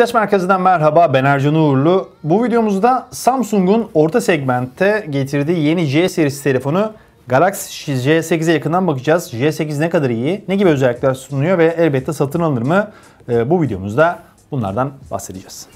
Test Merkezi'nden merhaba ben Ercan Uğurlu. Bu videomuzda Samsung'un orta segmentte getirdiği yeni J serisi telefonu Galaxy J8'e yakından bakacağız. J8 ne kadar iyi, ne gibi özellikler sunuyor ve elbette satın alınır mı? Ee, bu videomuzda bunlardan bahsedeceğiz.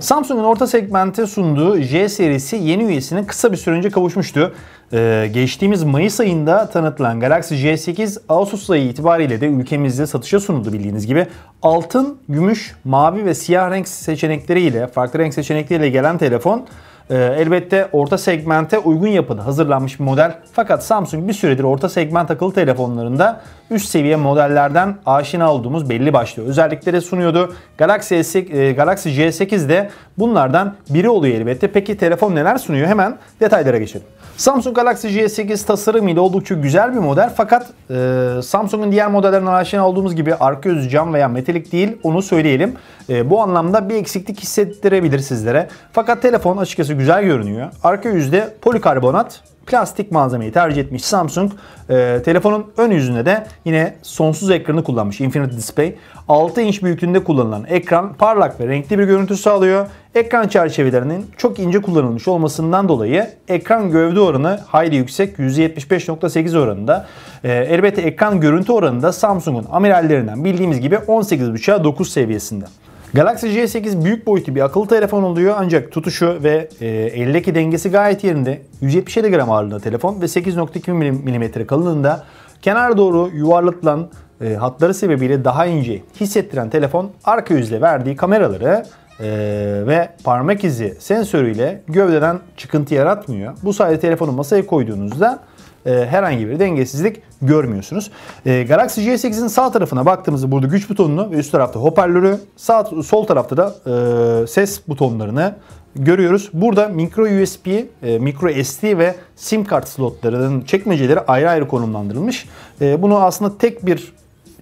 Samsung'un orta segmente sunduğu J serisi yeni üyesinin kısa bir süre önce kavuşmuştu. Ee, geçtiğimiz Mayıs ayında tanıtılan Galaxy J8 Ağustos ayı itibariyle de ülkemizde satışa sunuldu bildiğiniz gibi. Altın, gümüş, mavi ve siyah renk seçenekleriyle, farklı renk seçenekleriyle gelen telefon ee, elbette orta segmente uygun yapıda hazırlanmış bir model. Fakat Samsung bir süredir orta segment akıllı telefonlarında üst seviye modellerden aşina olduğumuz belli başlı özellikleri sunuyordu. Galaxy, s e, Galaxy J8 de bunlardan biri oluyor elbette. Peki telefon neler sunuyor? Hemen detaylara geçelim. Samsung Galaxy J8 tasarım ile oldukça güzel bir model fakat e, Samsung'un diğer modellerine aşina olduğumuz gibi arka yüzü cam veya metalik değil onu söyleyelim. E, bu anlamda bir eksiklik hissettirebilir sizlere. Fakat telefon açıkçası güzel görünüyor. Arka yüzde polikarbonat plastik malzemeyi tercih etmiş Samsung. E, telefonun ön yüzünde de yine sonsuz ekranı kullanmış Infinity Display. 6 inç büyüklüğünde kullanılan ekran parlak ve renkli bir görüntü sağlıyor. Ekran çerçevelerinin çok ince kullanılmış olmasından dolayı ekran gövde oranı hayli yüksek %75.8 oranında. E, elbette ekran görüntü oranında Samsung'un amirallerinden bildiğimiz gibi 18.5'a 9 seviyesinde. Galaxy J8 büyük boyutlu bir akıllı telefon oluyor ancak tutuşu ve e, eldeki dengesi gayet yerinde. 177 gram ağırlığında telefon ve 8.2 mm kalınlığında kenar doğru yuvarlatılan e, hatları sebebiyle daha ince hissettiren telefon arka yüzle verdiği kameraları e, ve parmak izi sensörüyle gövdeden çıkıntı yaratmıyor. Bu sayede telefonu masaya koyduğunuzda e, herhangi bir dengesizlik görmüyorsunuz. E, Galaxy J8'in sağ tarafına baktığımızda burada güç butonunu ve üst tarafta hoparlörü, sağ sol tarafta da e, ses butonlarını görüyoruz. Burada micro USB, e, micro SD ve SIM kart slotlarının çekmeceleri ayrı ayrı konumlandırılmış. E, bunu aslında tek bir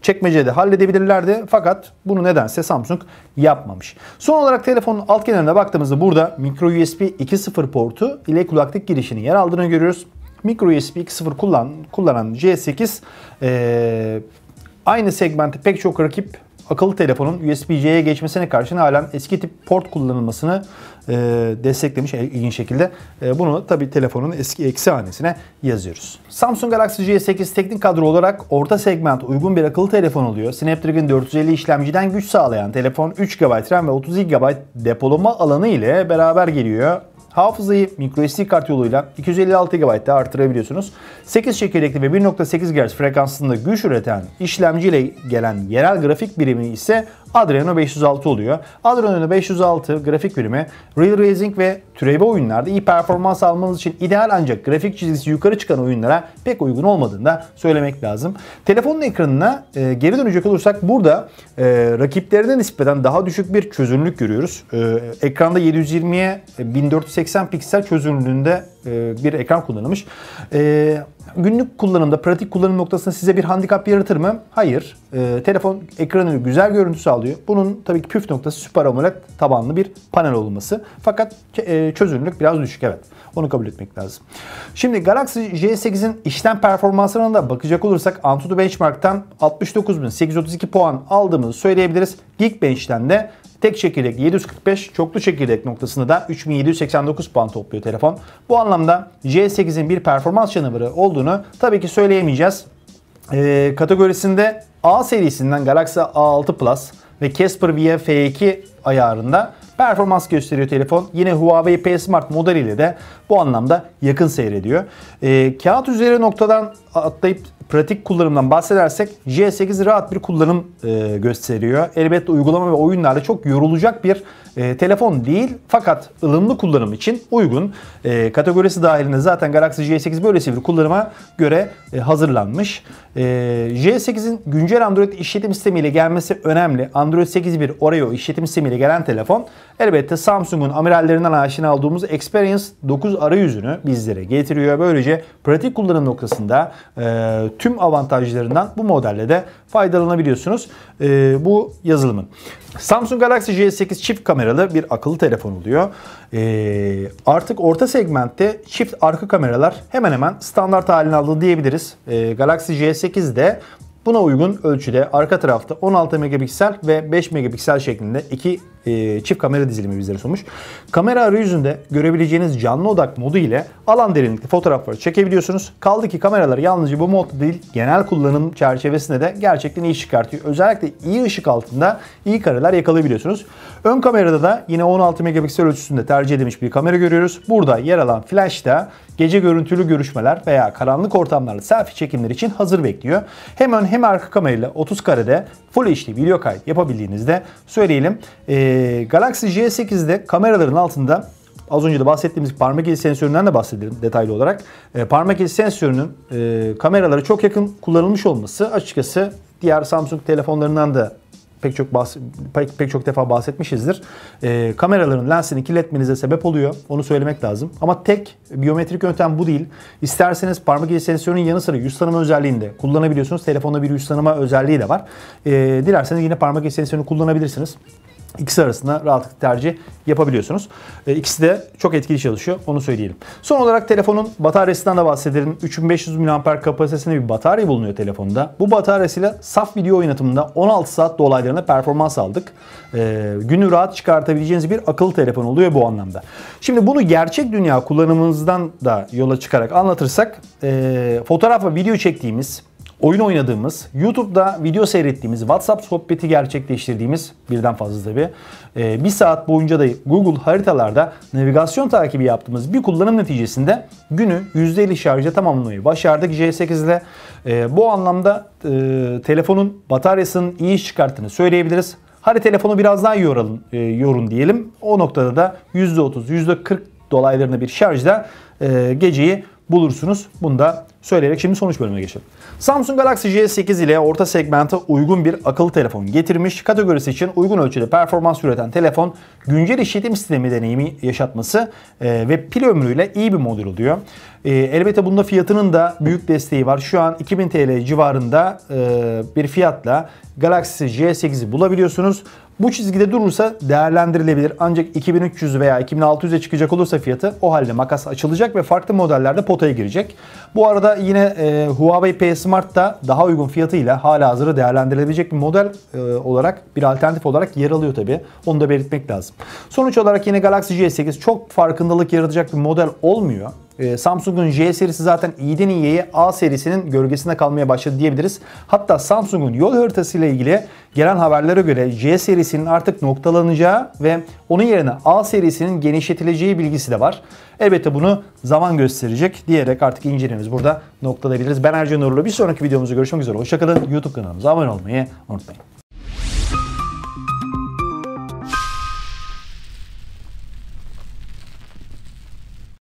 çekmecede halledebilirlerdi fakat bunu nedense Samsung yapmamış. Son olarak telefonun alt kenarına baktığımızda burada micro USB 2.0 portu ile kulaklık girişinin yer aldığını görüyoruz. Micro USB 2.0 kullan, kullanan J8 e, aynı segmentte pek çok rakip akıllı telefonun USB-C'ye geçmesine karşın halen eski tip port kullanılmasını e, desteklemiş e, ilginç şekilde. E, bunu tabi telefonun eski eksi hanesine yazıyoruz. Samsung Galaxy J8 teknik kadro olarak orta segment uygun bir akıllı telefon oluyor. Snapdragon 450 işlemciden güç sağlayan telefon 3 GB RAM ve 32 GB depolama alanı ile beraber geliyor. Hafızayı microSD kart yoluyla 256 GB'de artırabiliyorsunuz. 8 çekirdekli ve 1.8 GHz frekansında güç üreten işlemciyle gelen yerel grafik birimi ise Adreno 506 oluyor. Adreno 506 grafik birimi Real Racing ve türevi oyunlarda iyi performans almanız için ideal ancak grafik çizgisi yukarı çıkan oyunlara pek uygun olmadığını da söylemek lazım. Telefonun ekranına e, geri dönecek olursak burada e, rakiplerine nispeten daha düşük bir çözünürlük görüyoruz. E, ekranda 720'ye 1480 e, piksel çözünürlüğünde e, bir ekran kullanılmış. E, günlük kullanımda, pratik kullanım noktasında size bir handikap yaratır mı? Hayır. E, telefon ekranını güzel görüntü sağlıyor. Bunun tabii ki püf noktası super AMOLED tabanlı bir panel olması. Fakat çözünürlük biraz düşük evet. Onu kabul etmek lazım. Şimdi Galaxy J8'in işlem performansına da bakacak olursak Antutu Benchmark'tan 69.832 puan aldığımızı söyleyebiliriz. Geekbench'ten de Tek çekirdek 745, çoklu çekirdek noktasında da 3789 puan topluyor telefon. Bu anlamda J8'in bir performans canavarı olduğunu tabii ki söyleyemeyeceğiz. Ee, kategorisinde A serisinden Galaxy A6 Plus ve Casper e f 2 ayarında performans gösteriyor telefon. Yine Huawei P Smart modeliyle de bu anlamda yakın seyrediyor. E, kağıt üzeri noktadan atlayıp pratik kullanımdan bahsedersek J8 rahat bir kullanım e, gösteriyor. Elbette uygulama ve oyunlarda çok yorulacak bir e, telefon değil fakat ılımlı kullanım için uygun. E, kategorisi dahilinde zaten Galaxy J8 böylesi bir kullanıma göre e, hazırlanmış. E, J8'in güncel Android işletim sistemiyle gelmesi önemli. Android 8.1 Oreo işletim sistemiyle gelen telefon elbette Samsung'un amirallerinden aşina olduğumuz Experience 9 arayüzünü bizlere getiriyor. Böylece pratik kullanım noktasında e, tüm avantajlarından bu modelle de faydalanabiliyorsunuz e, bu yazılımın. Samsung Galaxy J8 çift kameralı bir akıllı telefon oluyor. E, artık orta segmentte çift arka kameralar hemen hemen standart halini aldı diyebiliriz. E, Galaxy J8 de Buna uygun ölçüde arka tarafta 16 megapiksel ve 5 megapiksel şeklinde iki ee, çift kamera dizilimi bizlere sunmuş. Kamera arayüzünde görebileceğiniz canlı odak modu ile alan derinlikli fotoğrafları çekebiliyorsunuz. Kaldı ki kameralar yalnızca bu modda değil genel kullanım çerçevesinde de gerçekten iyi çıkartıyor. Özellikle iyi ışık altında iyi kareler yakalayabiliyorsunuz. Ön kamerada da yine 16 megapiksel ölçüsünde tercih edilmiş bir kamera görüyoruz. Burada yer alan flash da gece görüntülü görüşmeler veya karanlık ortamlarda selfie çekimleri için hazır bekliyor. Hem ön hem arka kamerayla 30 karede Full HD video kayıt yapabildiğinizde söyleyelim. Ee, ee, Galaxy J8'de kameraların altında az önce de bahsettiğimiz parmak izi sensöründen de bahsedelim detaylı olarak. E, parmak izi sensörünün e, kameralara çok yakın kullanılmış olması açıkçası diğer Samsung telefonlarından da pek çok bahs pek, pek çok defa bahsetmişizdir. E, kameraların lensini kirletmenize sebep oluyor. Onu söylemek lazım. Ama tek biyometrik yöntem bu değil. İsterseniz parmak izi sensörünün yanı sıra yüz tanıma özelliğini de kullanabiliyorsunuz. Telefonda bir yüz tanıma özelliği de var. E, dilerseniz yine parmak izi sensörünü kullanabilirsiniz. İkisi arasında rahatlıkla tercih yapabiliyorsunuz. E, ikisi de çok etkili çalışıyor. Onu söyleyelim. Son olarak telefonun bataryasından da bahsedelim. 3500 mAh kapasitesinde bir batarya bulunuyor telefonda. Bu bataryasıyla saf video oynatımında 16 saat dolaylarında performans aldık. Ee, günü rahat çıkartabileceğiniz bir akıllı telefon oluyor bu anlamda. Şimdi bunu gerçek dünya kullanımınızdan da yola çıkarak anlatırsak e, fotoğraf ve video çektiğimiz oyun oynadığımız, YouTube'da video seyrettiğimiz, WhatsApp sohbeti gerçekleştirdiğimiz birden fazla tabi. E, bir saat boyunca da Google haritalarda navigasyon takibi yaptığımız bir kullanım neticesinde günü %50 şarjla tamamlamayı başardık J8 ile. E, bu anlamda e, telefonun bataryasının iyi iş çıkarttığını söyleyebiliriz. Hadi telefonu biraz daha yoralım, yorun diyelim. O noktada da %30, %40 dolaylarında bir şarjda geceyi bulursunuz. Bunda söyleyerek şimdi sonuç bölümüne geçelim. Samsung Galaxy J8 ile orta segmente uygun bir akıllı telefon getirmiş. Kategorisi için uygun ölçüde performans üreten telefon güncel işletim sistemi deneyimi yaşatması e, ve pil ömrüyle iyi bir model oluyor. E, elbette bunda fiyatının da büyük desteği var. Şu an 2000 TL civarında e, bir fiyatla Galaxy J8'i bulabiliyorsunuz. Bu çizgide durursa değerlendirilebilir. Ancak 2300 veya 2600'e çıkacak olursa fiyatı o halde makas açılacak ve farklı modellerde potaya girecek. Bu arada yine e, Huawei P Smart da daha uygun fiyatıyla hala hazırı değerlendirilebilecek bir model e, olarak bir alternatif olarak yer alıyor tabi. Onu da belirtmek lazım. Sonuç olarak yine Galaxy J8 çok farkındalık yaratacak bir model olmuyor. Ee, Samsung'un J serisi zaten iyiden iyiye A serisinin gölgesinde kalmaya başladı diyebiliriz. Hatta Samsung'un yol haritası ilgili gelen haberlere göre J serisinin artık noktalanacağı ve onun yerine A serisinin genişletileceği bilgisi de var. Elbette bunu zaman gösterecek diyerek artık incelememizi burada noktalayabiliriz. Ben Ercan Uğurlu. Bir sonraki videomuzda görüşmek üzere. Hoşçakalın. YouTube kanalımıza abone olmayı unutmayın.